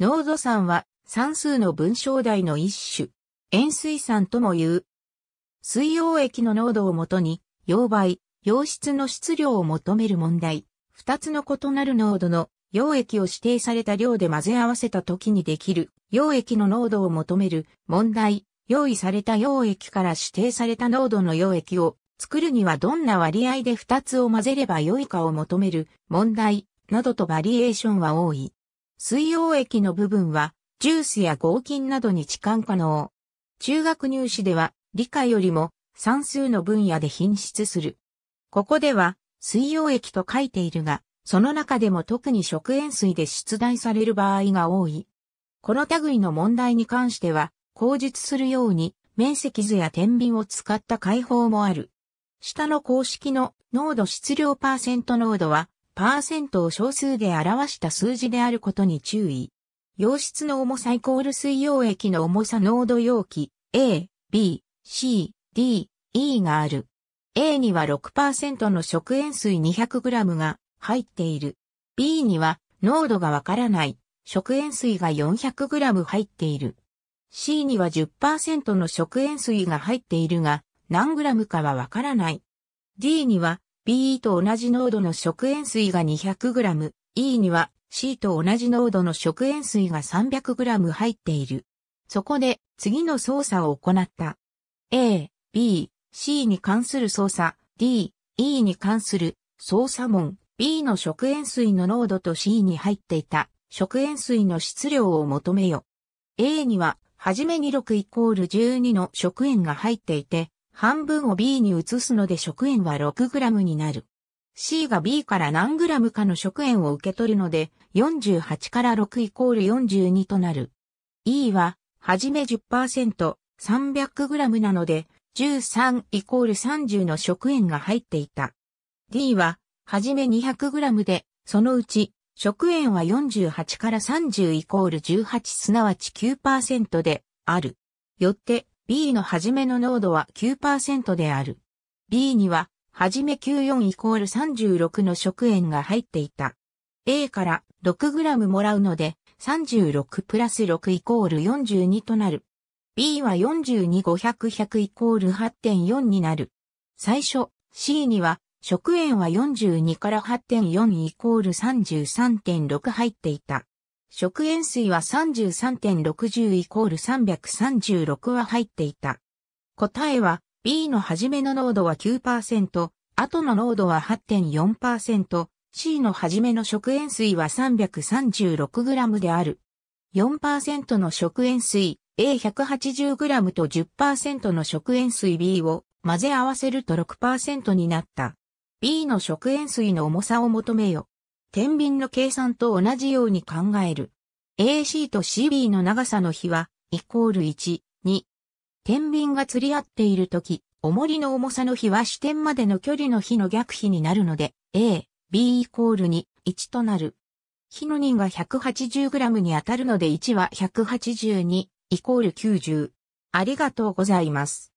濃度酸は算数の文章題の一種、塩水酸とも言う。水溶液の濃度をもとに、溶媒、溶質の質量を求める問題。二つの異なる濃度の溶液を指定された量で混ぜ合わせた時にできる溶液の濃度を求める問題。用意された溶液から指定された濃度の溶液を作るにはどんな割合で二つを混ぜれば良いかを求める問題などとバリエーションは多い。水溶液の部分は、ジュースや合金などに置換可能。中学入試では、理科よりも算数の分野で品質する。ここでは、水溶液と書いているが、その中でも特に食塩水で出題される場合が多い。この類の問題に関しては、口述するように、面積図や天秤を使った解放もある。下の公式の濃度質量パーセント濃度は、パーセントを小数で表した数字であることに注意。溶質の重さイコール水溶液の重さ濃度容器 A、B、C、D、E がある。A には6%の食塩水 200g が入っている。B には濃度がわからない食塩水が 400g 入っている。C には10%の食塩水が入っているが何 g かはわからない。D には BE と同じ濃度の食塩水が 200g、E には C と同じ濃度の食塩水が 300g 入っている。そこで次の操作を行った。A、B、C に関する操作、D、E に関する操作門、B の食塩水の濃度と C に入っていた食塩水の質量を求めよ。A には、はじめに6イコール12の食塩が入っていて、半分を B に移すので食塩は 6g になる。C が B から何 g かの食塩を受け取るので、48から6イコール42となる。E は、はじめ10%、300g なので、13イコール30の食塩が入っていた。D は、はじめ 200g で、そのうち、食塩は48から30イコール18すなわち9%で、ある。よって、B の初めの濃度は9%である。B には、はじめ94イコール36の食塩が入っていた。A から 6g もらうので、36プラス6イコール42となる。B は4250100イコール8.4になる。最初、C には、食塩は42から8.4イコール33.6入っていた。食塩水は33.60イコール336は入っていた。答えは B の初めの濃度は9%、後の濃度は8.4%、C の初めの食塩水は 336g である。4%の食塩水 A180g と10%の食塩水 B を混ぜ合わせると6%になった。B の食塩水の重さを求めよ。天秤の計算と同じように考える。AC と CB の長さの比は、イコール1、2。天秤が釣り合っているとき、重りの重さの比は支点までの距離の比の逆比になるので、A、B イコール2、1となる。比の2が 180g に当たるので1は182イコール90。ありがとうございます。